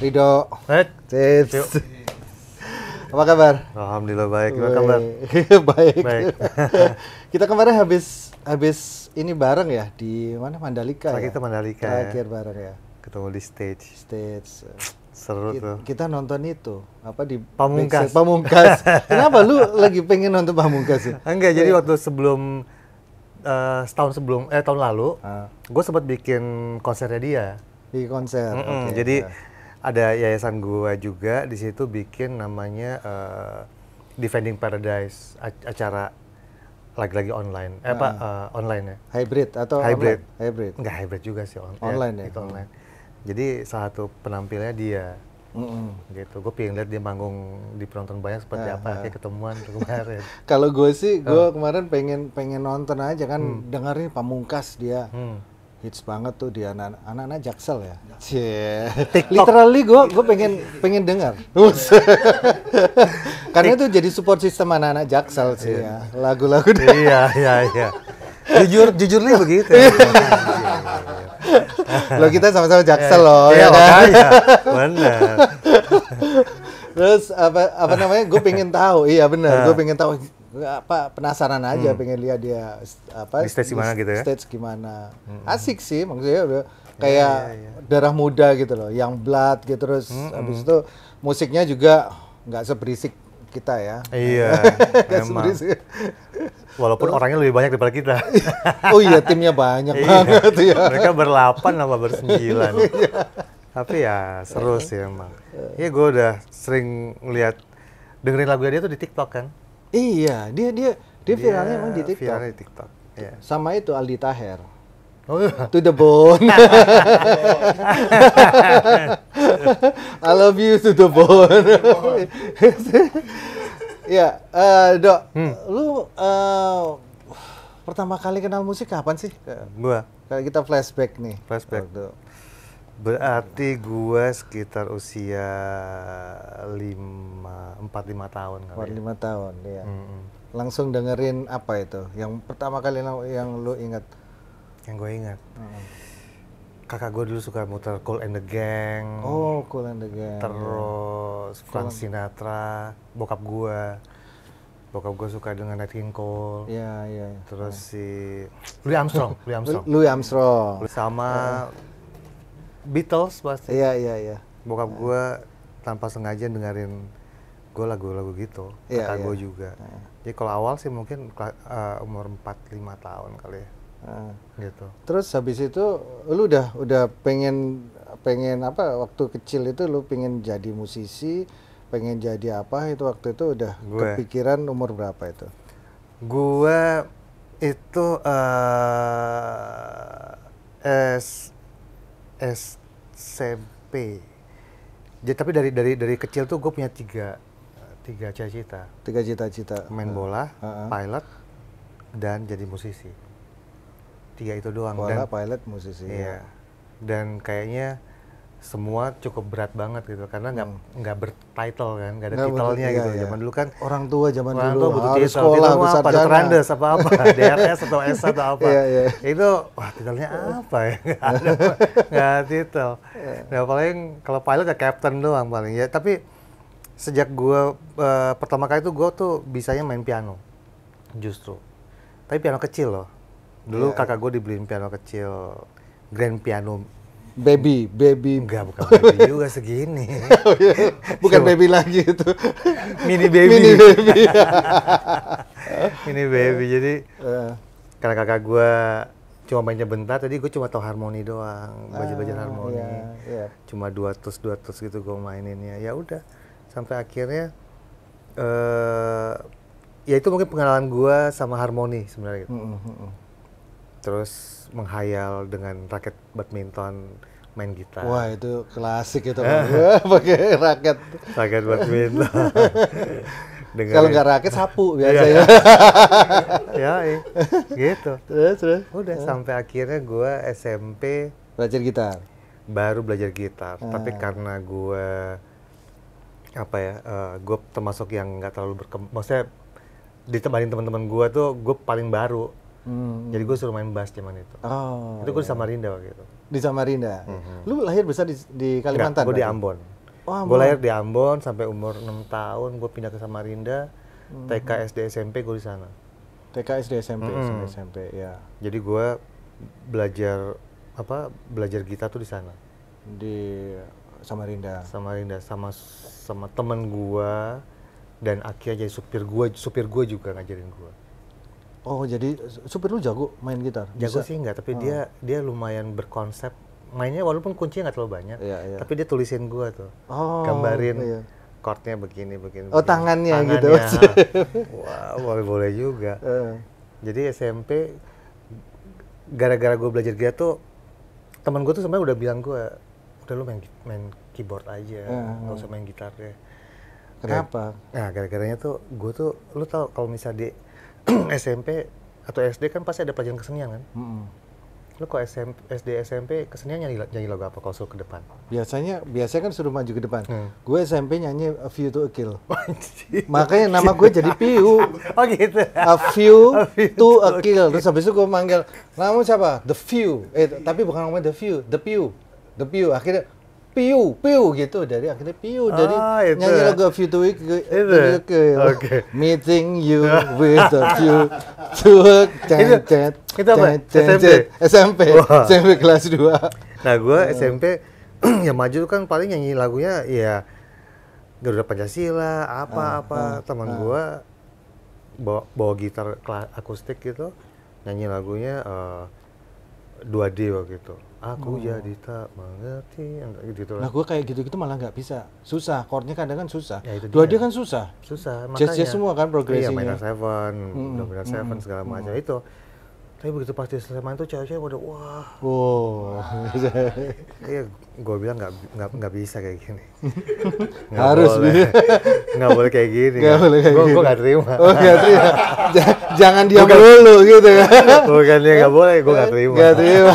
Rido. Eh, Cits. Apa kabar? Alhamdulillah baik. Gimana kabar? baik. baik. kita kemarin habis habis ini bareng ya di mana Mandalika Terakhir ya. Kita Mandalika. Ya. Terakhir ya. bareng ya. Ketemu di stage. Stage. Seru kita, tuh. Kita nonton itu apa di Pamungkas. Backstage. Pamungkas. Kenapa lu lagi pengen nonton Pamungkas ya? Enggak, jadi waktu sebelum uh, setahun sebelum eh tahun lalu, uh. Ah. gue sempat bikin konsernya dia. Di konser. Mm -mm, okay, jadi ada yayasan gue juga di situ bikin namanya uh, Defending Paradise acara lagi-lagi online. Eh uh, apa uh, online ya? Hybrid atau hybrid? Online? Hybrid. nggak hybrid juga sih on ya, online ya. ya? Itu online. Hmm. Jadi salah satu penampilnya dia. Mm -hmm. gitu gue pengen lihat dia manggung di penonton banyak seperti uh, apa uh. kayak ketemuan kemarin kalau gue sih gue uh. kemarin pengen pengen nonton aja kan hmm. dengerin pamungkas dia hmm hits banget tuh di anak-anak jaksel ya. ya. Cie. Literally gue gue pengen pengen dengar. Karena itu jadi support sistem anak-anak jaksel sih iya. ya. Lagu-lagu dia. Iya, iya, iya. Jujur jujur nih begitu. Iya. Iya, Lo kita sama-sama jaksel loh. Iya, ya kan? Benar. Terus apa apa namanya? Gue pengen tahu. Iya benar. Nah. Gue pengen tahu apa penasaran aja hmm. pengen lihat dia apa di stage gimana gitu ya stage gimana hmm. asik sih maksudnya ya, ya. Iya, kayak yeah, yeah, yeah. darah muda gitu loh yang blood gitu terus hmm, hmm. habis hmm. itu musiknya juga nggak seberisik kita ya iya emang walaupun orangnya lebih banyak daripada kita oh iya timnya banyak iya. banget ya mereka berlapan apa bersembilan iya. tapi ya seru eh. sih emang ya gue udah sering lihat dengerin lagu dia tuh di TikTok kan Iya, dia dia dia, viralnya emang di TikTok. Viral di TikTok. Yeah. Sama itu Aldi Taher. Oh, iya. To the bone. I love you to the bone. ya, uh, dok, hmm. lu uh, pertama kali kenal musik kapan sih? Gua. Kita flashback nih. Flashback. Oh, Berarti gue sekitar usia lima empat lima tahun kali. Empat ya. lima ya? tahun, ya. Mm -hmm. Langsung dengerin apa itu? Yang pertama kali yang lo ingat? Yang gue ingat. Mm -hmm. Kakak gue dulu suka muter Cool and the Gang. Oh, Cool and the Gang. Iya. Terus yeah. Frank Sinatra, bokap gue. Bokap gue suka dengan Nat King Cole. Iya, yeah, iya. Yeah, Terus si Louis Armstrong, Louis Armstrong. Louis Armstrong. Sama Beatles pasti. Iya iya iya. Bokap iya. gue tanpa sengaja dengerin gue lagu-lagu gitu, yeah, kakak yeah. gue juga. Yeah. Jadi kalau awal sih mungkin uh, umur 4-5 tahun kali ya. Uh. gitu. Terus habis itu lu udah udah pengen pengen apa waktu kecil itu lu pengen jadi musisi, pengen jadi apa itu waktu itu udah gue. Ya? kepikiran umur berapa itu? Gue itu uh, eh, es SMP jadi tapi dari dari dari kecil tuh gue punya tiga tiga cita-cita tiga cita-cita main bola uh pilot dan jadi musisi tiga itu doang bola dan, pilot musisi iya. Ya. dan kayaknya semua cukup berat banget gitu karena nggak hmm. nggak bertitle kan nggak ada gak titelnya betul, gitu iya, iya, zaman dulu kan orang tua zaman orang dulu tua butuh titel sekolah titel apa dokter Andes apa apa DRS atau S atau apa yeah, yeah. itu wah titelnya apa ya nggak ada nggak titel iya. nah paling kalau pilot ya captain doang paling ya tapi sejak gua uh, pertama kali itu gua tuh bisanya main piano justru tapi piano kecil loh dulu yeah. kakak gua dibeliin piano kecil grand piano baby baby enggak bukan baby juga segini oh, iya. bukan Coba. baby lagi itu mini baby mini baby mini baby jadi uh. Eh. karena kakak gue cuma banyak bentar tadi gue cuma tahu harmoni doang baca baca ah, harmoni yeah, yeah. cuma dua tus dua tus gitu gue maininnya ya udah sampai akhirnya uh, ya itu mungkin pengalaman gue sama harmoni sebenarnya gitu. mm -hmm. terus menghayal dengan raket badminton main gitar. Wah itu klasik itu kan. pakai raket. Raket badminton. Kalau nggak raket sapu iya. biasanya. ya, ya, gitu. Terus, terus. Udah sampai akhirnya gue SMP belajar gitar. Baru belajar gitar, ah. tapi karena gue apa ya, uh, eh, gue termasuk yang nggak terlalu berkembang. Maksudnya ditemani teman-teman gue tuh gue paling baru Hmm. Jadi gue suruh main bass zaman itu. Oh. Itu gue iya. di Samarinda waktu itu. Di Samarinda. Mm-hmm. Lu lahir besar di, di Kalimantan? Gue di Ambon. Oh, Ambon. Gue lahir di Ambon sampai umur 6 tahun gue pindah ke Samarinda. Mm-hmm. TK SD SMP gue di sana. TK SD SMP mm-hmm. SMP ya. Jadi gue belajar apa? Belajar gitar tuh di sana. Di Samarinda. Samarinda sama sama temen gue dan akhirnya jadi supir gue supir gue juga ngajarin gue Oh jadi supir lu jago main gitar? Jago bisa? sih enggak, tapi hmm. dia dia lumayan berkonsep. Mainnya walaupun kuncinya nggak terlalu banyak, iya, iya. tapi dia tulisin gua tuh, oh, gambarin iya. chordnya begini begini. Oh begini. tangannya, gitu tangannya gitu. Wah boleh boleh juga. Uh. Jadi SMP gara-gara gua belajar gitar tuh teman gua tuh sebenarnya udah bilang gua udah lu main main keyboard aja, eh, nggak uh, uh. usah main gitar deh. Kenapa? Nah gara-garanya tuh gua tuh lu tau kalau misalnya di SMP atau SD kan pasti ada pelajaran kesenian kan? Mm-hmm. Lu kok SMP, SD SMP kesenian nyanyi, nyanyi lagu apa kalau suruh ke depan? Biasanya biasanya kan suruh maju ke depan. Hmm. Gue SMP nyanyi A View to a Kill. Makanya nama gue jadi Piu. oh gitu. A View, a view to, a Kill. Terus habis itu gue manggil, "Namu siapa? The View." Eh tapi bukan namanya The View, The Piu. The Piu. Akhirnya piu piu gitu dari akhirnya piu ah, dari itu. nyanyi ya. lagu A Few to Week ke ya? okay. meeting you with a few to itu, chat itu apa SMP SMP wow. SMP kelas 2 nah gua uh. Iya. SMP yang maju kan paling nyanyi lagunya ya Garuda Pancasila apa uh, apa uh, teman uh. gua bawa, bawa gitar akustik gitu nyanyi lagunya uh, eh, 2D waktu itu Aku oh. jadi tak mengerti yang kayak gitu, gitu lah. Nah, gue kayak gitu-gitu malah nggak bisa. Susah, chordnya kadang kan susah. Ya, itu Dua dia. kan susah. Susah, makanya. Jazz, semua kan iya, progresinya. Iya, minor seven, mm -hmm. dominant seven segala macam -hmm. itu tapi begitu pas di main tuh cewek-cewek udah wah. Wow. Iya, gue bilang nggak nggak nggak bisa kayak gini. Gak Harus boleh. Nggak boleh kayak gini. Nggak boleh kayak gua, gini. Gue nggak terima. Oh nggak terima. Jangan dia dulu gitu kan. Bukan dia ya nggak boleh, gue nggak eh, terima. Nggak terima.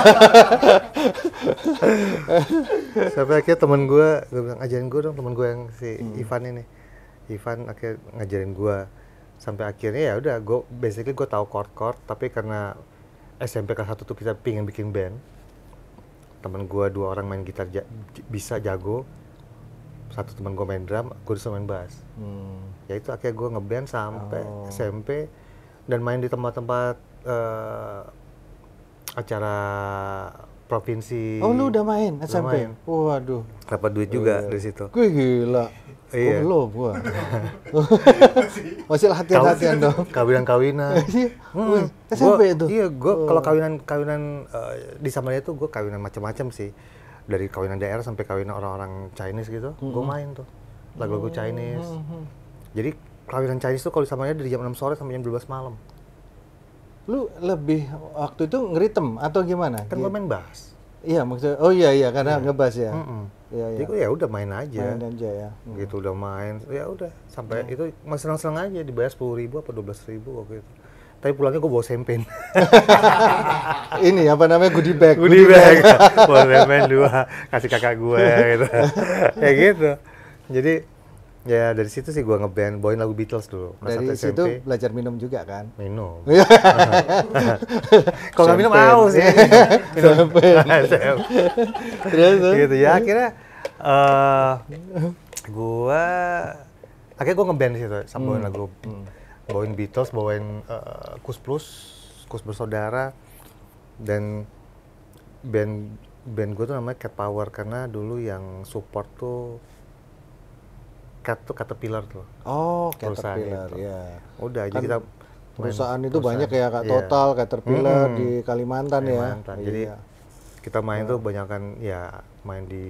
Sampai akhirnya temen gue, gue bilang ajarin gue dong temen gue yang si hmm. Ivan ini. Ivan akhirnya ngajarin gue sampai akhirnya ya udah gue basically gue tahu chord chord tapi karena SMP kelas 1 tuh kita pingin bikin band temen gue dua orang main gitar ja bisa jago satu temen gue main drum gue disuruh main bass hmm. ya itu akhirnya gue ngeband sampai oh. SMP dan main di tempat-tempat uh, acara provinsi. Oh lu udah main SMP? Main. Waduh. Dapat duit juga oh, iya. dari situ. Gue gila. Iya. Oh, belum gua. Masih latihan-latihan dong. Kawinan kawinan. hmm, SMP gua, itu. Iya, gue oh. kalau kawinan kawinan uh, eh, di Samarinda tuh gua kawinan macam-macam sih. Dari kawinan daerah sampai kawinan orang-orang Chinese gitu, mm -hmm. gua main tuh lagu-lagu Chinese. Mm -hmm. Jadi kawinan Chinese tuh kalau di Samarinda dari jam enam sore sampai jam dua belas malam lu lebih waktu itu ngeritem atau gimana? Kan gue main bass. Iya maksudnya, oh iya iya karena iya. ngebas ya. Mm -mm. Iya, iya. Jadi ya udah main aja. Main aja ya. Mm. Gitu udah main, ya udah sampai mm. itu masih langsung aja dibayar sepuluh ribu apa dua belas ribu waktu itu. Tapi pulangnya gue bawa sempen. Ini apa namanya goodie bag. Goodie, goodie bag. bag. bawa sempen dua, kasih kakak gue gitu. ya gitu. Jadi Ya dari situ sih gue ngeband, bawain lagu Beatles dulu. Mas dari SMP. situ belajar minum juga kan? Minum. Kalau nggak minum aus ya. Minum. Terus gitu ya akhirnya uh, eh, gue akhirnya gue ngeband sih situ, sambil hmm. lagu hmm. bawain Beatles, bawain uh, Kus Plus, Kus Bersaudara dan band band gue tuh namanya Cat Power karena dulu yang support tuh cat tuh Caterpillar tuh. Oh, Caterpillar ya. Udah, kan kita perusahaan itu banyak ya Kak iya. Total, yeah. Caterpillar hmm, di Kalimantan, ya. Kalimantan ya. Jadi yeah. kita main iya. tuh banyak kan ya main di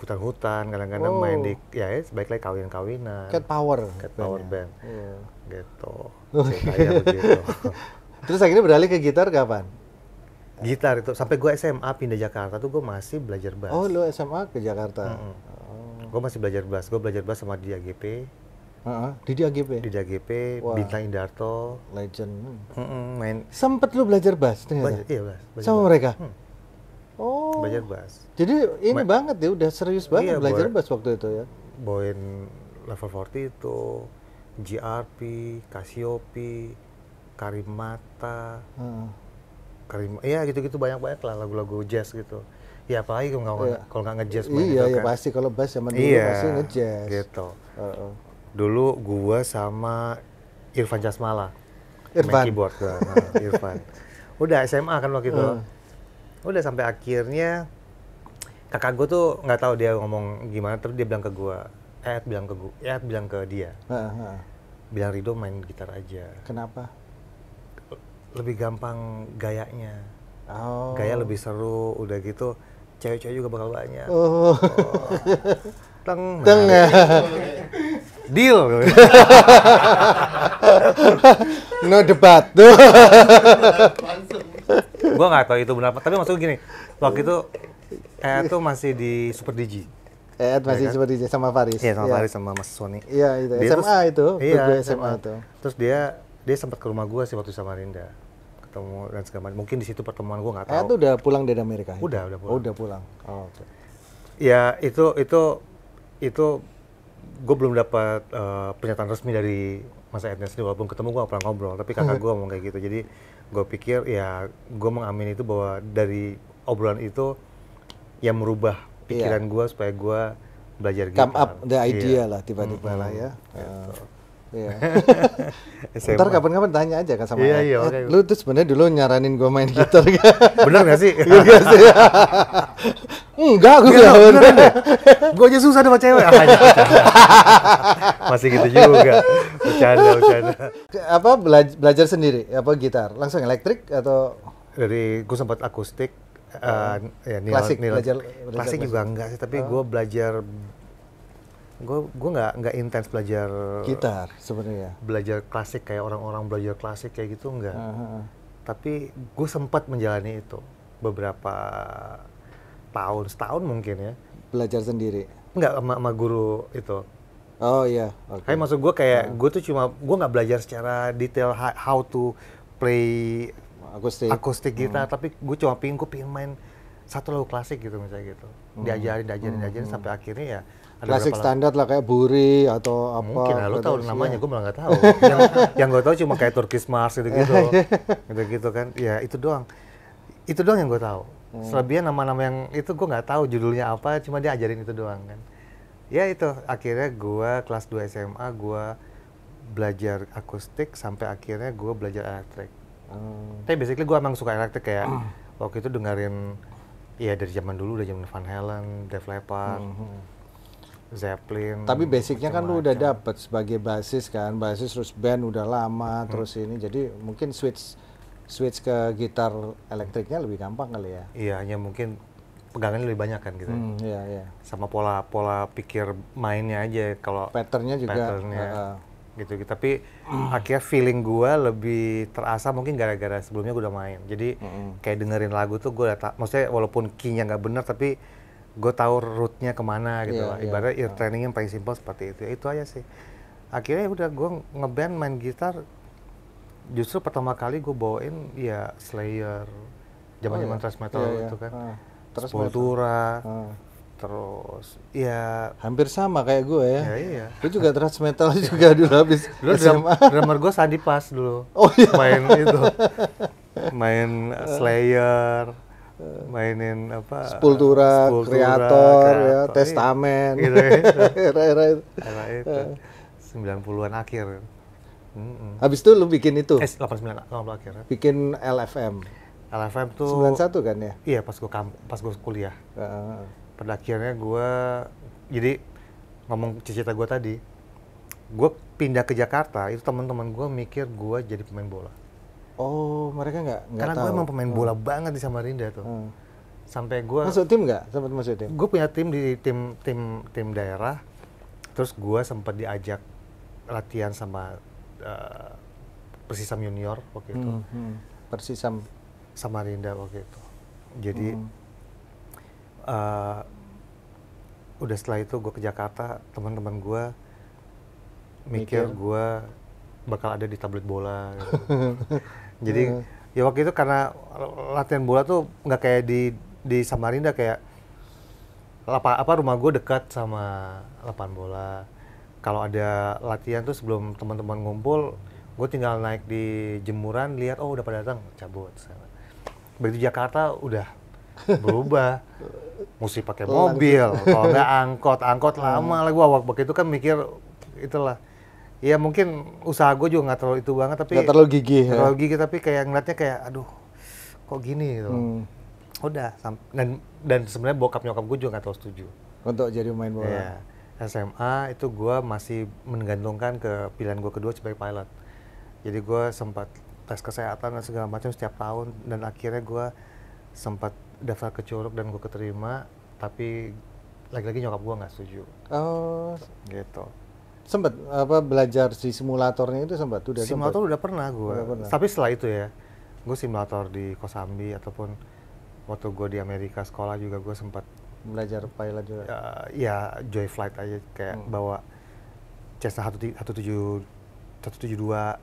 hutan-hutan, kadang-kadang oh. main di ya, ya sebaik lagi kawin-kawinan. Cat Power. Cat Power iya. band. Yeah. Gitu. Oh, begitu. Terus akhirnya beralih ke gitar kapan? Gitar itu sampai gue SMA pindah Jakarta tuh gue masih belajar bass. Oh, lu SMA ke Jakarta. Mm -hmm gue masih belajar bass gue belajar bass sama Didi AGP uh-huh. Didi AGP Didi AGP Wah. Bintang Indarto legend main sempet lu belajar bass ternyata Belajar, iya bass belajar sama bass. mereka hmm. oh belajar bass jadi ini Ma- banget ya udah serius banget iya, belajar bass waktu itu ya Boeing level 40 itu GRP Cassiope Karimata uh-huh. Karim ya gitu-gitu banyak banget lah lagu-lagu jazz gitu ya apalagi kalau nggak yeah. kalau nggak ngejazz iya gitu, iya, kan. pasti kalau bass zaman dulu iya, pasti ngejazz gitu uh -uh. dulu gua sama Irfan Jasmala Irfan main keyboard Kan. nah, Irfan udah SMA kan waktu itu uh. udah sampai akhirnya kakak gua tuh nggak tahu dia ngomong gimana terus dia bilang ke gua. eh bilang ke gue eh bilang ke dia uh, -huh. bilang Rido main gitar aja kenapa lebih gampang gayanya oh. gaya lebih seru udah gitu cewek-cewek juga bakal banyak. Oh. oh. Teng. Teng. Ya. Deal. no debat. gue nggak tahu itu benar apa. tapi maksudnya gini, waktu itu eh itu masih di Super Digi. Eh masih ya kan? Super Digi sama Faris. Iya, sama ya. Faris sama Mas Sony. Iya, itu. Dia SMA itu. Iya, SMA, itu. Terus dia dia sempat ke rumah gue sih waktu sama Rinda ketemu dan segala macam. Mungkin di situ pertemuan gue nggak eh, tahu. Eh, itu udah pulang dari Amerika? Udah, udah pulang. Oh, udah pulang. Oh, Oke. Okay. Ya itu itu itu gue belum dapat uh, pernyataan resmi dari Mas Ednes sendiri walaupun ketemu gue pernah ngobrol tapi kakak gue ngomong kayak gitu jadi gue pikir ya gue mengamini itu bahwa dari obrolan itu yang merubah pikiran yeah. gue supaya gue belajar gitu. Come kan. up the idea yeah. lah tiba-tiba -hmm. lah ya. Gitu. Ah. Iya. Ntar kapan-kapan tanya aja kan sama iya, iya, okay. Eh, lu tuh sebenarnya dulu nyaranin gue main gitar kan? bener gak sih? Iya Gak sih. Enggak, gue bilang bener. deh. Ya? gue aja susah sama cewek. Ah, Masih gitu juga. Bercanda, bercanda. Apa belajar, belajar sendiri? Apa gitar? Langsung elektrik atau? Dari gue sempat akustik, Uh, uh, ya, nilai, klasik nilai, belajar, belajar klasik juga enggak sih tapi oh. gue belajar gue gue nggak nggak intens belajar gitar sebenarnya belajar klasik kayak orang-orang belajar klasik kayak gitu nggak uh-huh. tapi gue sempat menjalani itu beberapa tahun setahun mungkin ya belajar sendiri nggak sama, sama guru itu oh iya yeah. okay. Hai maksud gue kayak uh-huh. gue tuh cuma gue nggak belajar secara detail how to play akustik akustik hmm. gitar hmm. tapi gue cuma pingin gue pingin main satu lagu klasik gitu misalnya gitu hmm. diajarin diajarin diajarin hmm. sampai akhirnya ya klasik standar lah kayak buri atau apa mungkin lo tau namanya gue malah nggak tahu yang, yang gue tau cuma kayak Turkish Mars gitu gitu gitu gitu kan ya itu doang itu doang yang gue tau hmm. selebihnya nama-nama yang itu gue nggak tahu judulnya apa cuma dia ajarin itu doang kan ya itu akhirnya gue kelas 2 SMA gue belajar akustik sampai akhirnya gue belajar elektrik hmm. tapi basically gue emang suka elektrik kayak hmm. waktu itu dengerin ya dari zaman dulu udah zaman Van Halen, Def Leppard, hmm, hmm. Zeppelin. Tapi basicnya kan lu udah dapet sebagai basis kan, basis terus band udah lama, hmm. terus ini jadi mungkin switch switch ke gitar elektriknya lebih gampang kali ya. Iya, hanya mungkin pegangannya lebih banyak kan gitu. Hmm, iya, iya. Sama pola pola pikir mainnya aja kalau patternnya juga patternnya, uh, gitu, gitu. Tapi uh. akhirnya feeling gue lebih terasa mungkin gara-gara sebelumnya gua udah main. Jadi uh -uh. kayak dengerin lagu tuh gue udah maksudnya walaupun key-nya nggak bener tapi gue tahu rootnya kemana gitu yeah, lah. Iya. ibarat yeah. ear training yang paling simpel seperti itu ya, itu aja sih akhirnya ya udah gue ngeband main gitar justru pertama kali gue bawain ya Slayer zaman zaman oh, yeah. thrash metal yeah, yeah. itu kan uh, Sepultura uh. terus ya hampir sama kayak gue ya, ya iya. gue juga thrash metal juga dulu habis dulu SMA. drummer gue Sandi Pas dulu oh, iya. main itu main Slayer Eh, mainin apa Sepultura, kreator, ya, iya. testamen gitu, ya. gitu. era itu. Era itu. sembilan an akhir. Habis itu lu bikin itu? Eh, 89, 90 akhir. Bikin LFM. LFM tuh satu kan ya? Iya, pas gua kamp, pas gua kuliah. Uh. Pada akhirnya gua jadi ngomong cita gua tadi, gua pindah ke Jakarta, itu teman-teman gua mikir gua jadi pemain bola. Oh, mereka nggak nggak Karena gue emang pemain bola hmm. banget di Samarinda tuh. Hmm. Sampai gue masuk tim nggak? Sempat masuk tim? Gue punya tim di tim tim tim daerah. Terus gue sempat diajak latihan sama uh, Persisam Junior waktu itu. Hmm, hmm. Persisam Samarinda waktu itu. Jadi hmm. uh, udah setelah itu gue ke Jakarta, teman-teman gue mikir, mikir. gue bakal ada di tablet bola. Gitu. Jadi hmm. ya waktu itu karena latihan bola tuh nggak kayak di di Samarinda kayak lapa, apa rumah gue dekat sama lapangan bola. Kalau ada latihan tuh sebelum teman-teman ngumpul, gue tinggal naik di jemuran lihat oh udah pada datang cabut. Begitu Jakarta udah berubah. mesti pakai mobil, kalau nggak angkot, angkot hmm. lama lah gue waktu itu kan mikir itulah ya mungkin usaha gue juga nggak terlalu itu banget tapi nggak terlalu gigih ya? terlalu gigih tapi kayak ngeliatnya kayak aduh kok gini gitu hmm. udah dan dan sebenarnya bokap nyokap gue juga nggak terlalu setuju untuk jadi main bola ya. SMA itu gue masih menggantungkan ke pilihan gue kedua sebagai pilot jadi gue sempat tes kesehatan dan segala macam setiap tahun dan akhirnya gue sempat daftar ke Curug dan gue keterima tapi lagi-lagi nyokap gue nggak setuju oh gitu sempat apa belajar di simulatornya itu sempat udah simulator sempet. udah pernah gue tapi setelah itu ya gue simulator di Kosambi ataupun waktu gue di Amerika sekolah juga gue sempat belajar pilot juga uh, ya joy flight aja kayak hmm. bawa Cessna satu tujuh satu tujuh dua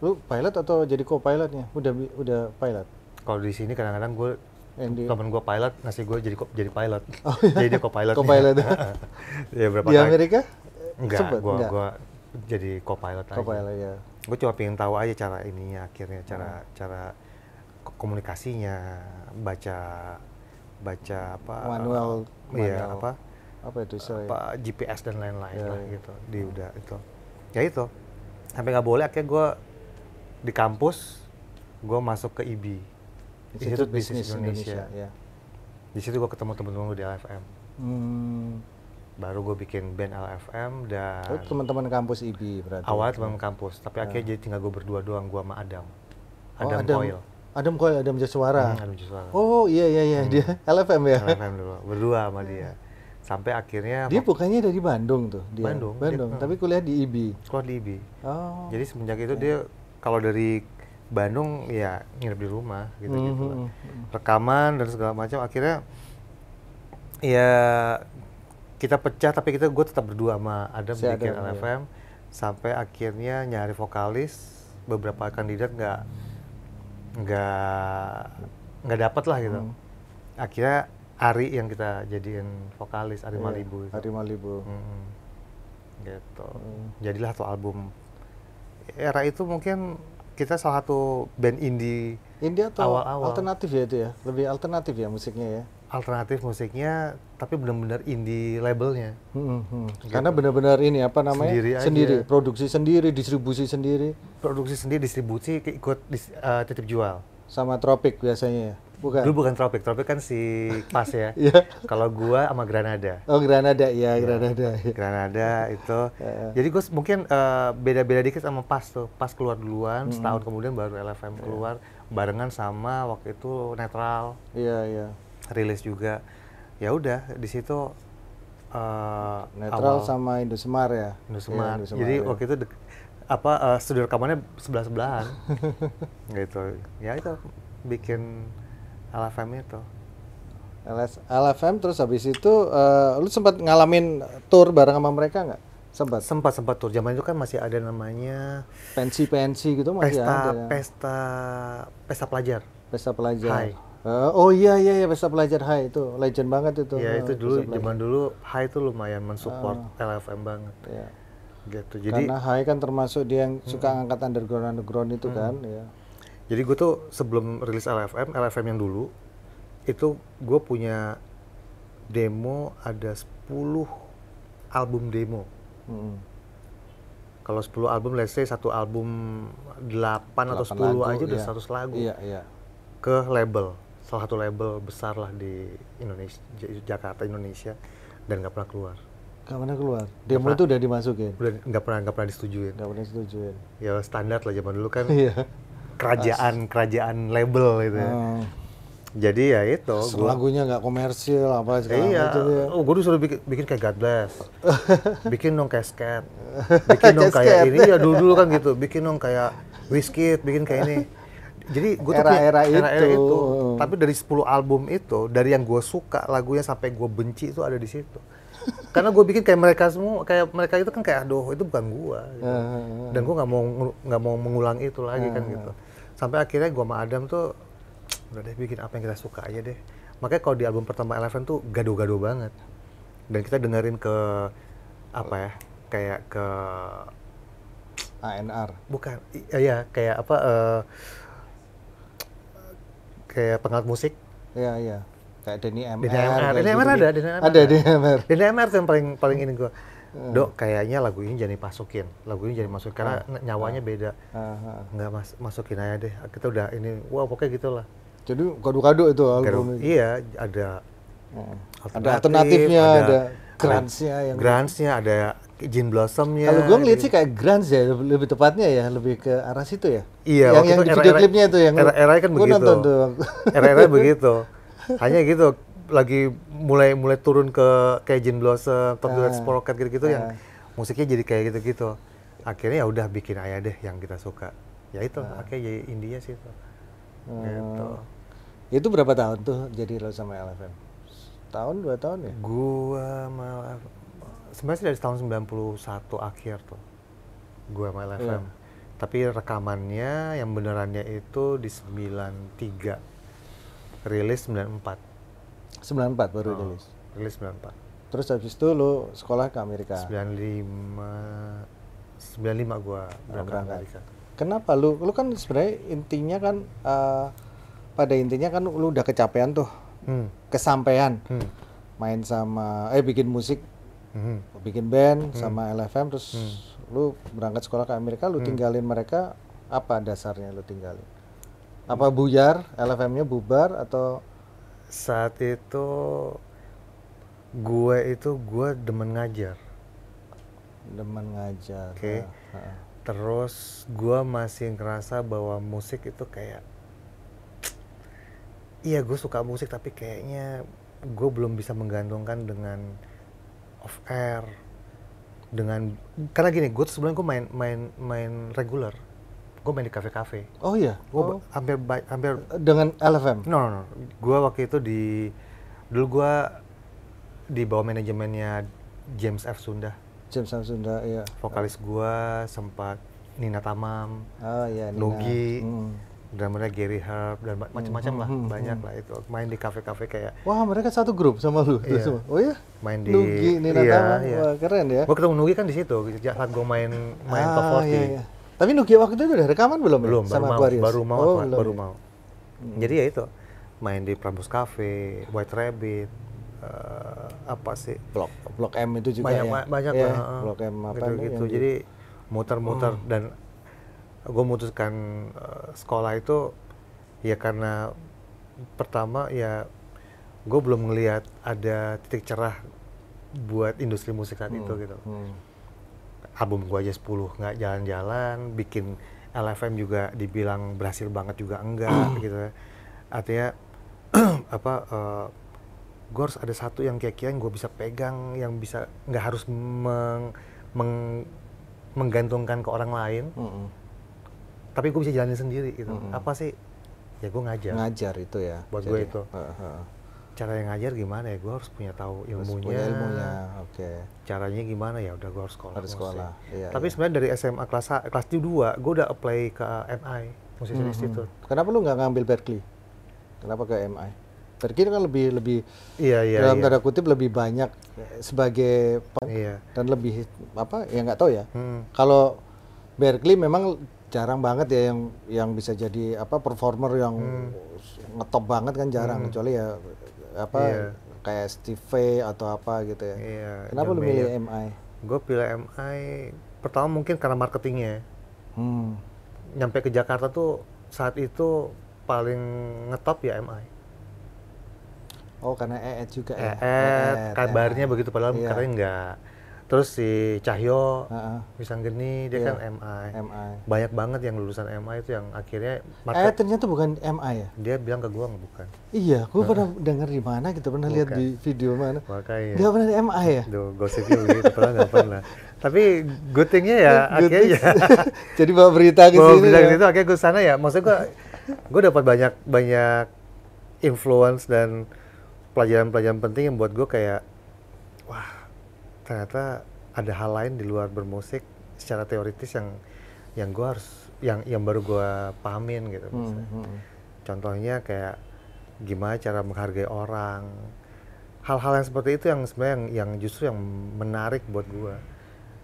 lu pilot atau jadi co-pilotnya udah udah pilot kalau di sini kadang-kadang gue Andy. temen gue pilot ngasih gue jadi jadi pilot oh, iya. jadi dia co-pilot co-pilot ya berapa di Amerika Enggak, sempet? Gua, enggak. Gua jadi co-pilot, co aja. ya. Gue cuma pengen tahu aja cara ininya akhirnya, cara hmm. cara komunikasinya, baca baca apa manual, uh, manual. Ya, apa apa itu saya apa GPS dan lain-lain yeah, lah iya. gitu di hmm. udah itu ya itu sampai nggak boleh akhirnya gue di kampus gue masuk ke IB Institut Bisnis Indonesia, Indonesia Yeah. di situ gue ketemu teman-teman gue di AFM hmm baru gue bikin band LFM dan oh, teman-teman kampus IB berarti awal teman kampus tapi ya. akhirnya nah. jadi tinggal gue berdua doang gue sama Adam Adam, oh, Adam Coil Adam Coil Adam Jaswara hmm, Adam Jaswara oh iya iya iya hmm. dia LFM ya LFM dulu berdua sama hmm. dia sampai akhirnya dia bukannya dari Bandung tuh dia. Bandung Bandung dia, tapi kuliah di IB kuliah di IB oh jadi semenjak itu dia kalau dari Bandung ya nginep di rumah gitu gitu mm -hmm. rekaman dan segala macam akhirnya ya kita pecah tapi kita gue tetap berdua sama Adam si bikin Adam, LFM ya. sampai akhirnya nyari vokalis beberapa kandidat nggak nggak nggak dapet lah gitu hmm. akhirnya Ari yang kita jadiin vokalis Ari yeah, Malibu gitu. Ari Malibu hmm. gitu hmm. jadilah tuh album era itu mungkin kita salah satu band indie India atau awal -awal. alternatif ya itu ya lebih alternatif ya musiknya ya alternatif musiknya tapi benar-benar indie labelnya. Hmm, hmm. Gitu. Karena benar-benar ini apa namanya sendiri, sendiri. Aja. produksi sendiri, distribusi sendiri. Produksi sendiri, distribusi ikut dis, uh, titip jual. Sama Tropik biasanya ya. Bukan. Dulu bukan Tropik, Tropik kan si Pas ya. yeah. Kalau gua sama Granada. Oh, Granada ya, Granada. Granada itu. Yeah. Jadi gua mungkin beda eh, beda-beda dikit sama Pas tuh. Pas keluar duluan, mm. setahun kemudian baru LFM iya. keluar barengan sama waktu itu Netral. Iya, yeah, iya. Yeah. Rilis juga ya udah di situ uh, netral sama Indosemar ya Indosemar, ya, Indosemar jadi ya. waktu itu dek, apa uh, studio rekamannya sebelah sebelahan gitu ya itu bikin LFM itu LS, LFM terus habis itu uh, lu sempat ngalamin tour bareng sama mereka nggak sempat sempat sempat tour zaman itu kan masih ada namanya pensi pensi gitu masih pesta, ada ya? pesta pesta pelajar pesta pelajar Hai Uh, oh iya iya iya, pesta pelajar high itu legend banget itu. Iya itu eh, dulu zaman dulu high itu lumayan mensupport uh, ah. LFM banget. Iya. Gitu. Jadi karena high kan termasuk dia yang hmm. suka hmm. angkat underground underground itu hmm. kan ya. Jadi gue tuh sebelum rilis LFM, LFM yang dulu itu gue punya demo ada 10 album demo. Hmm. Kalau 10 album, let's say satu album 8, 8 atau 10 lagu, aja udah ya. 100 lagu. Iya, iya. Ke label salah satu label besar lah di Indonesia Jakarta Indonesia dan nggak pernah keluar Gak pernah keluar demo itu udah dimasukin udah nggak pernah nggak pernah disetujuin nggak pernah disetujui. ya standar lah zaman dulu kan iya. kerajaan As. kerajaan label gitu ya. Oh. jadi ya itu gua, lagunya nggak komersil apa segala iya, macam ya. oh gue disuruh bikin, bikin kayak God Bless bikin dong kayak skat bikin dong kayak ini ya dulu dulu kan gitu bikin dong kayak Whiskey, bikin kayak ini jadi gue terakhir era-era itu. Era itu. Tapi dari 10 album itu, dari yang gue suka lagunya sampai gue benci itu ada di situ. Karena gue bikin kayak mereka semua, kayak mereka itu kan kayak aduh itu bukan gue. Gitu. Ah, ah, ah. Dan gue nggak mau nggak mau mengulang itu lagi kan gitu. Sampai akhirnya gue sama Adam tuh udah deh bikin apa yang kita suka aja deh. Makanya kalau di album pertama Eleven tuh gaduh-gaduh banget. Dan kita dengerin ke apa ya? Kayak ke ANR. Bukan. Iya, kayak apa uh, kayak pengalat musik. Iya, iya. Kayak Denny MR. Denny MR, Denny MR ada, Denny MR. Ada Denny MR. Denny MR yang paling paling ini gua. Dok, kayaknya lagu ini jadi masukin. Lagu ini jadi masukin karena nyawanya beda. Nggak mas masukin aja deh. Kita udah ini, wah pokoknya gitulah. Jadi kado-kado itu album. Iya, ada alternatif, ada alternatifnya, ada, ada grants nya yang grants nya ada Jin Blossomnya. Kalau gue ngeliat gitu. sih kayak grunge ya, lebih tepatnya ya, lebih ke arah situ ya. Iya. Yang, yang di video klipnya itu yang. Era, era kan gua begitu. nonton tuh. Era era begitu. Hanya gitu, lagi mulai mulai turun ke kayak Jin Blossom, Top Gun, Sporoket gitu-gitu yang ah. musiknya jadi kayak gitu-gitu. Akhirnya ya udah bikin ayah deh yang kita suka. Ya itu, oke ah. akhirnya jadi India sih itu. Hmm. Gitu. Itu berapa tahun tuh jadi lo sama LFM? Tahun dua tahun ya? Gua malah sebenarnya dari tahun 91 akhir tuh gue sama LFM. Yeah. Tapi rekamannya yang benerannya itu di 93. Rilis 94. 94 baru oh, rilis. Rilis 94. Terus habis itu lu sekolah ke Amerika. 95 95 gua berangkat, berangkat. Amerika. Kenapa lu lu kan sebenarnya intinya kan uh, pada intinya kan lu udah kecapean tuh. Hmm. Kesampaian. Hmm. Main sama eh bikin musik hmm. bikin band hmm. sama LFM terus hmm. lu berangkat sekolah ke Amerika lu hmm. tinggalin mereka apa dasarnya lu tinggalin apa buyar LFM-nya bubar atau saat itu gue itu gue demen ngajar demen ngajar oke okay. Ah, ah. terus gue masih ngerasa bahwa musik itu kayak iya gue suka musik tapi kayaknya gue belum bisa menggantungkan dengan off air dengan karena gini gue sebelumnya gue main main main regular gue main di kafe-kafe oh iya gue oh. hampir hampir dengan LFM no no, no. gue waktu itu di dulu gue di bawah manajemennya James F Sunda James F Sunda iya vokalis gue sempat Nina Tamam oh, iya, Nina. Nugi hmm drummernya Gary Herb dan macam-macam hmm, lah hmm, banyak hmm. lah itu main di kafe-kafe kayak wah mereka satu grup sama lu iya. semua oh ya main di Nugi ini iya, iya. keren ya gua ketemu Nugi kan di situ saat gua main main ah, top 40 iya, iya. tapi Nugi waktu itu udah rekaman belum ya? belum ya? sama baru mau baru mau oh, baru ya. mau hmm. jadi ya itu main di Prambus Cafe White Rabbit uh, apa sih blok blok M itu juga banyak ya? banyak ya, lah, eh, blok M apa gitu, gitu. jadi muter-muter hmm. dan gue memutuskan uh, sekolah itu ya karena pertama ya gue belum melihat ada titik cerah buat industri musik saat hmm. itu gitu. Hmm. Album gue aja 10 nggak jalan-jalan, bikin LFM juga dibilang berhasil banget juga enggak gitu. Artinya apa uh, eh, gue harus ada satu yang kira-kira gue bisa pegang, yang bisa nggak harus meng, meng, menggantungkan ke orang lain. Hmm, hmm tapi gue bisa jalanin sendiri gitu mm -hmm. apa sih ya gue ngajar ngajar itu ya buat gue itu uh, uh. cara yang ngajar gimana ya gue harus punya tahu ilmunya harus punya ilmunya oke okay. caranya gimana ya udah gue harus sekolah harus sekolah iya, tapi iya. sebenarnya dari SMA kelas kelas dua gue udah apply ke MI Musisi mm -hmm. Institute kenapa lu nggak ngambil Berkeley kenapa ke MI Berkeley kan lebih lebih iya, iya, dalam iya. tanda kutip lebih banyak sebagai iya. dan lebih apa ya nggak tahu ya hmm. kalau Berkeley memang jarang banget ya yang yang bisa jadi apa performer yang hmm. ngetop banget kan jarang hmm. kecuali ya apa yeah. kayak Steve v atau apa gitu ya. Yeah, Kenapa lu milih MI? Gue pilih MI pertama mungkin karena marketingnya. Hmm. Nyampe ke Jakarta tuh saat itu paling ngetop ya MI. Oh karena EET juga ya? EET, e e, kabarnya e begitu padahal yeah. karena enggak Terus si Cahyo, uh-uh. Geni, dia yeah. kan MI. MI. Banyak banget yang lulusan MI itu yang akhirnya market. Eh ternyata bukan MI ya? Dia bilang ke gua nggak bukan. Iya, gua uh pernah dengar di mana gitu, pernah bukan. lihat di video mana. Makanya. Gak pernah di MI ya? Duh, gosip gitu, pernah nggak pernah. Tapi good thing ya good akhirnya ya. Jadi bawa berita ke sini. Bawa berita ya. itu akhirnya gua sana ya. Maksudnya gua gua dapat banyak banyak influence dan pelajaran-pelajaran penting yang buat gua kayak wah ternyata ada hal lain di luar bermusik secara teoritis yang yang gue harus yang yang baru gue pahamin gitu hmm, hmm, Contohnya kayak gimana cara menghargai orang. Hal-hal yang seperti itu yang sebenarnya yang, yang justru yang menarik buat gue.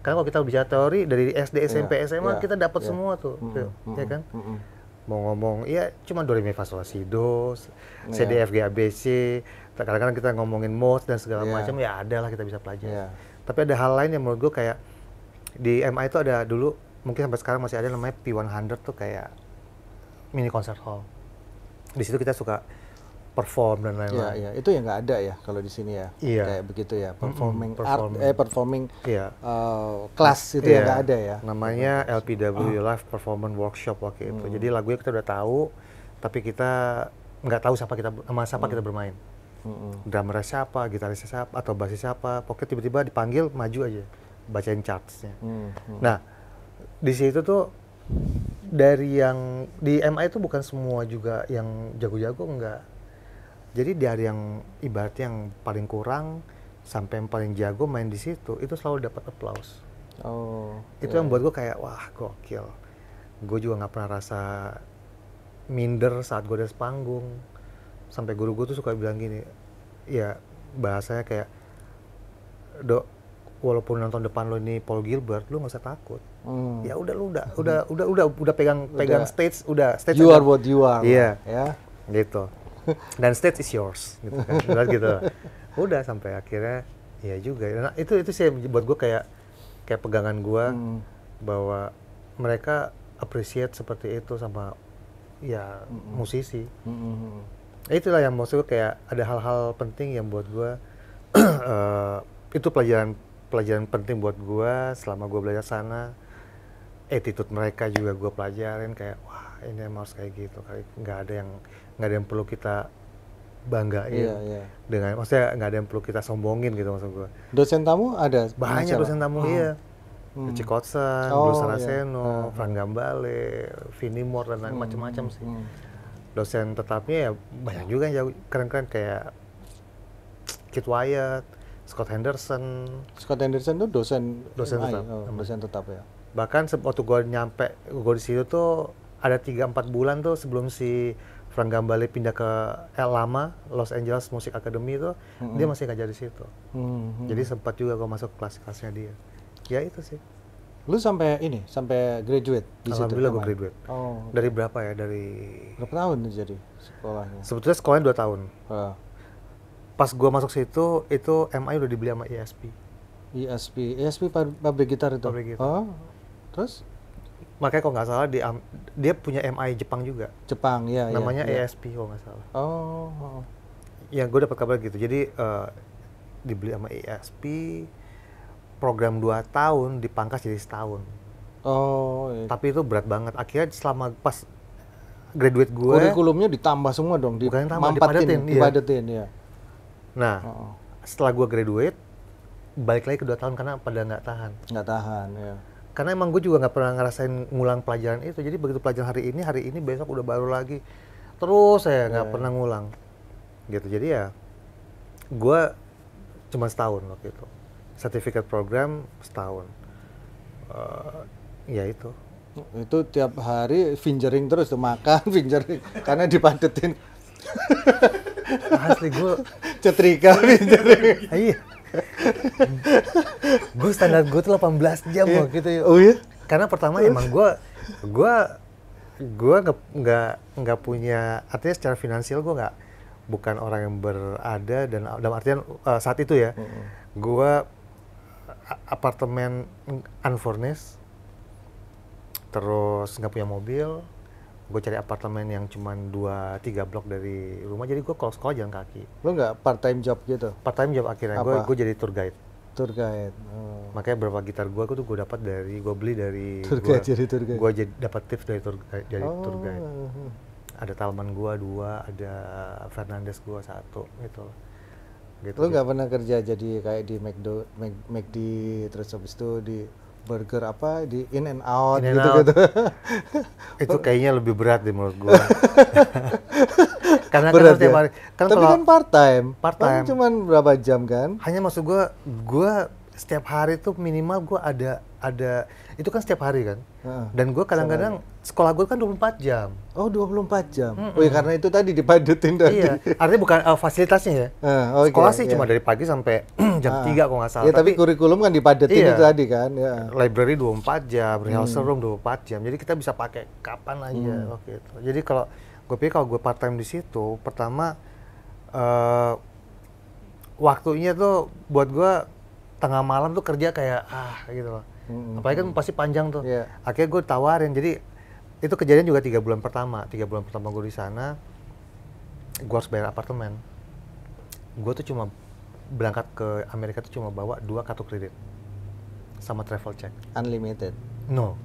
Karena kalau kita bicara teori dari SD, iya, SMP, yeah, SMA yeah, kita dapat yeah. semua tuh, mm, gitu, mm, ya kan? Mm, hmm. Mau ngomong, iya cuma do re mi fa sol si do, C D iya. F G Kadang-kadang kita ngomongin mode dan segala yeah. macam ya ada lah kita bisa pelajari. Yeah tapi ada hal lain yang menurut gue kayak di MI itu ada dulu mungkin sampai sekarang masih ada namanya P100 tuh kayak mini concert hall di situ kita suka perform dan lain-lain. Iya, ya. itu yang nggak ada ya kalau di sini ya. Iya. Kayak begitu ya, performing, mm -hmm, performing. art eh performing iya. uh, eh, class itu iya. yang nggak ada ya. Namanya LPW oh. Ah. Live Performance Workshop waktu itu. Hmm. Jadi lagunya kita udah tahu, tapi kita nggak tahu siapa kita sama siapa hmm. kita mm. bermain mm-hmm. drummer siapa gitaris siapa atau basis siapa pokoknya tiba-tiba dipanggil maju aja bacain chartsnya mm-hmm. nah di situ tuh dari yang di MI itu bukan semua juga yang jago-jago enggak jadi dari yang ibaratnya yang paling kurang sampai yang paling jago main di situ itu selalu dapat aplaus. oh itu yeah. yang buat gue kayak wah gokil gue juga nggak pernah rasa minder saat gue di panggung sampai guru gue tuh suka bilang gini ya bahasanya kayak dok walaupun nonton depan lo ini Paul Gilbert lo nggak usah takut hmm. ya udah lo udah hmm. udah udah udah udah pegang pegang stage udah stage you are what you are iya yeah. yeah. gitu dan stage is yours gitu kan udah gitu udah sampai akhirnya ya juga nah, itu itu sih buat gue kayak kayak pegangan gue hmm. bahwa mereka appreciate seperti itu sama ya hmm. musisi hmm. hmm, hmm. Ya, itulah yang maksud gue kayak ada hal-hal penting yang buat gue uh, eh, itu pelajaran pelajaran penting buat gue selama gue belajar sana attitude mereka juga gue pelajarin kayak wah ini emang harus kayak gitu nggak ada yang nggak ada yang perlu kita banggain yeah, yeah. dengan maksudnya nggak ada yang perlu kita sombongin gitu maksud gue dosen tamu ada banyak dosen tamu iya hmm. Cikotsen, oh, Blusaraseno, iya. yeah. uh, Frank Gambale, Vini Moore dan lain hmm. macam-macam sih. Hmm, hmm dosen tetapnya ya banyak juga yang keren-keren kayak Kit Wyatt, Scott Henderson. Scott Henderson tuh dosen dosen MI, tetap, oh, dosen tetap ya. Bahkan waktu gue nyampe gue di situ tuh ada tiga empat bulan tuh sebelum si Frank Gambale pindah ke El Lama, Los Angeles Music Academy itu, mm -hmm. dia masih ngajar di situ. Mm -hmm. Jadi sempat juga gue masuk kelas-kelasnya dia. Ya itu sih. Lu sampai ini, sampai graduate di Alhamdulillah gue graduate. Oh. Dari berapa ya? Dari berapa tahun tuh jadi sekolahnya? Sebetulnya sekolahnya 2 tahun. Uh. Pas gue masuk situ, itu MI udah dibeli sama ISP. E ISP, e ISP e pabrik gitar itu. Pabrik gitar. Oh. Terus? Makanya kalau nggak salah dia dia punya MI Jepang juga. Jepang, ya. Namanya iya. ESP, ISP kalau nggak salah. Oh. Yang Ya gue dapat kabar gitu. Jadi uh, dibeli sama ISP program 2 tahun dipangkas jadi setahun. Oh. Iya. Tapi itu berat banget. Akhirnya selama pas graduate gue kurikulumnya ditambah semua dong, di bukan tambah, dipadetin, dipadetin, iya. ya. Nah, oh. setelah gue graduate balik lagi ke 2 tahun karena pada nggak tahan. Nggak tahan, ya. Karena emang gue juga nggak pernah ngerasain ngulang pelajaran itu. Jadi begitu pelajaran hari ini, hari ini besok udah baru lagi. Terus saya nggak iya. pernah ngulang. Gitu. Jadi ya gue cuma setahun waktu itu sertifikat program setahun uh, ya itu itu tiap hari fingering terus tuh makan fingering karena dipadetin asli gue cetrika fingering iya gue standar gue tuh 18 jam yeah. gitu ya oh iya karena pertama emang gue gue gue nggak nggak punya artinya secara finansial gue nggak bukan orang yang berada dan dalam artian uh, saat itu ya mm -hmm. gue apartemen unfurnished terus nggak punya mobil gue cari apartemen yang cuma dua tiga blok dari rumah jadi gue kalau sekolah jalan kaki lo nggak part time job gitu part time job akhirnya gue gue jadi tour guide tour guide hmm. makanya berapa gitar gue tuh gue dapat dari gue beli dari tour guide gua, jadi tour guide gue jadi dapat tips dari tour guide jadi oh. tour guide oh. ada Talman gue dua ada Fernandez gue satu gitu gitu. Lu nggak pernah kerja jadi kayak di McDo, Mc McD terus habis itu di burger apa di in and out in and gitu out. gitu. itu kayaknya lebih berat deh menurut gua. Karena kan berat kan ya? hari, kan Tapi kalau kan part time. Part time. Kan cuman berapa jam kan? Hanya maksud gua gua setiap hari tuh minimal gue ada ada itu kan setiap hari kan uh, dan gue kadang-kadang sekolah gue kan 24 jam oh 24 jam mm -mm. oh ya karena itu tadi dipadetin tadi iya artinya bukan uh, fasilitasnya ya uh, oh, okay, sekolah sih yeah. cuma dari pagi sampai jam uh, ah. 3 kalau nggak salah ya, tapi, tapi kurikulum kan dipadetin iya, itu tadi kan ya. library 24 jam rehearsal hmm. room 24 jam jadi kita bisa pakai kapan aja hmm. waktu oh, itu jadi kalau gue pikir kalau gue part time di situ pertama uh, waktunya tuh buat gue tengah malam tuh kerja kayak ah gitu loh. Mm-hmm. Apalagi kan pasti panjang tuh. Yeah. Akhirnya gue tawarin. Jadi itu kejadian juga tiga bulan pertama. Tiga bulan pertama gue di sana, gue harus bayar apartemen. Gue tuh cuma berangkat ke Amerika tuh cuma bawa dua kartu kredit sama travel check. Unlimited. No.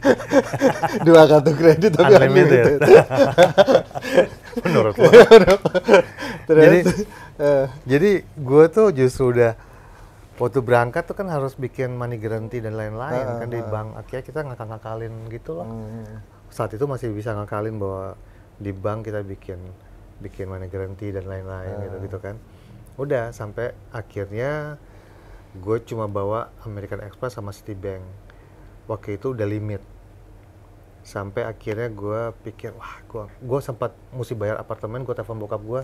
dua kartu kredit tapi unlimited. unlimited. Menurut lo. Terus, eh. jadi, uh. jadi gue tuh justru udah waktu berangkat tuh kan harus bikin money guarantee dan lain-lain uh, kan uh, di bank akhirnya kita nggak ngakalin gitu loh uh, saat itu masih bisa ngakalin bahwa di bank kita bikin bikin money guarantee dan lain-lain uh. gitu gitu kan udah sampai akhirnya gue cuma bawa American Express sama Citibank waktu itu udah limit sampai akhirnya gue pikir wah gue gue sempat mesti bayar apartemen gue telepon bokap gue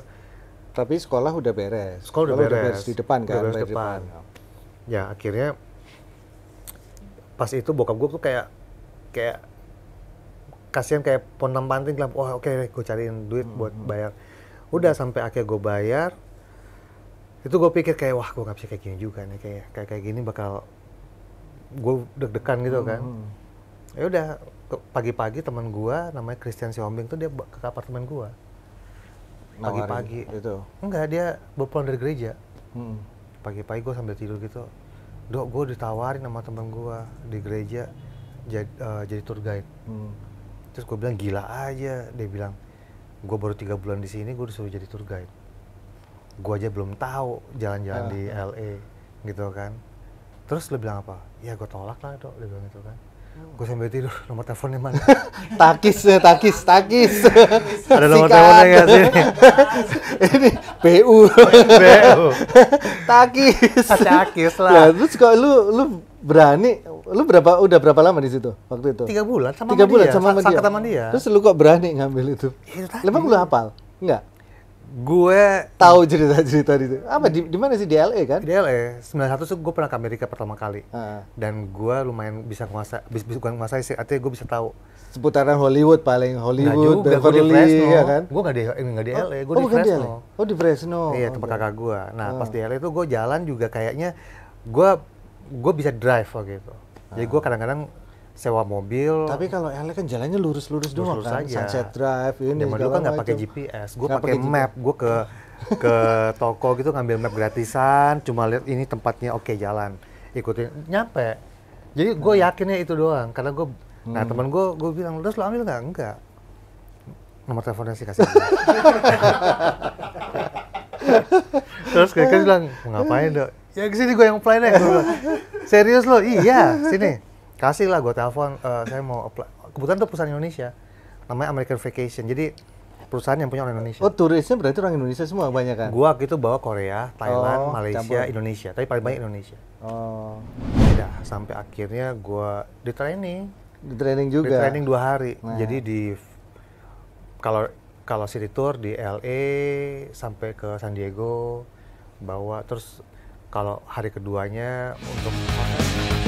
tapi sekolah udah beres sekolah, sekolah udah, beres. udah beres di depan kan udah beres depan. depan ya akhirnya pas itu bokap gue tuh kayak kayak kasihan kayak ponam panting lah wah oh, oke okay, gue cariin duit buat bayar udah sampai akhirnya gue bayar itu gue pikir kayak wah gue gak bisa kayak gini juga nih kayak kayak kayak gini bakal gue deg-degan gitu kan ya udah pagi-pagi teman gue namanya Christian Siombing tuh dia ke apartemen gue pagi-pagi itu enggak dia berpulang dari gereja hmm pagi-pagi gue sambil tidur gitu dok gue ditawarin sama temen gue di gereja jadi, uh, eh, jadi tour guide hmm. terus gue bilang gila aja dia bilang gue baru tiga bulan di sini gue disuruh jadi tour guide gue aja belum tahu jalan-jalan ah, di ah. LA gitu kan terus dia bilang apa ya gue tolak lah dok dia bilang gitu kan gue sampai tidur nomor teleponnya mana takis ya takis takis ada nomor teleponnya nggak sih ini pu pu takis takis lah ya, terus kok lu lu berani lu berapa udah berapa lama di situ waktu itu tiga bulan sama tiga bulan sama dia. sama dia. dia terus lu kok berani ngambil itu, itu iya, tadi. lu hafal Enggak gue tahu cerita-cerita itu. Apa di, di mana sih di LA kan? Di LA. 91 tuh gue pernah ke Amerika pertama kali. Uh. Dan gue lumayan bisa kuasa bisa, bisa kuasa sih artinya gue bisa tahu seputaran Hollywood paling Hollywood, nah, juga, Beverly, iya kan? gue di ya kan? Gue gak di, nggak di oh, LA, gue oh, di Fresno. oh di Fresno. Iya tempat okay. Oh, kakak gue. Nah uh. pas di LA itu gue jalan juga kayaknya gue gue bisa drive waktu itu. Jadi gue ah. kadang-kadang sewa mobil. Tapi kalau LA kan jalannya lurus-lurus doang lurus kan. Aja. Sunset Drive ini. Zaman dulu kan nggak pakai GPS, gue pakai map, gue ke ke toko gitu ngambil map gratisan, cuma lihat ini tempatnya oke okay, jalan, ikutin nyampe. Jadi gue hmm. yakinnya itu doang, karena gue, nah, hmm. nah teman gue, gue bilang, terus lo ambil nggak? Enggak. Nomor teleponnya sih kasih. terus kayaknya bilang, ngapain dok? Ya kesini gue yang fly deh. Serius lo? Iya, sini kasih lah gue telepon uh, saya mau apply kebetulan tuh perusahaan Indonesia namanya American Vacation jadi perusahaan yang punya orang Indonesia oh turisnya berarti orang Indonesia semua banyak kan gua gitu bawa Korea oh, Thailand oh, Malaysia campur. Indonesia tapi paling banyak Indonesia oh ya sampai akhirnya gue di training di training juga di training dua hari nah. jadi di kalau kalau city tour di LA sampai ke San Diego bawa terus kalau hari keduanya untuk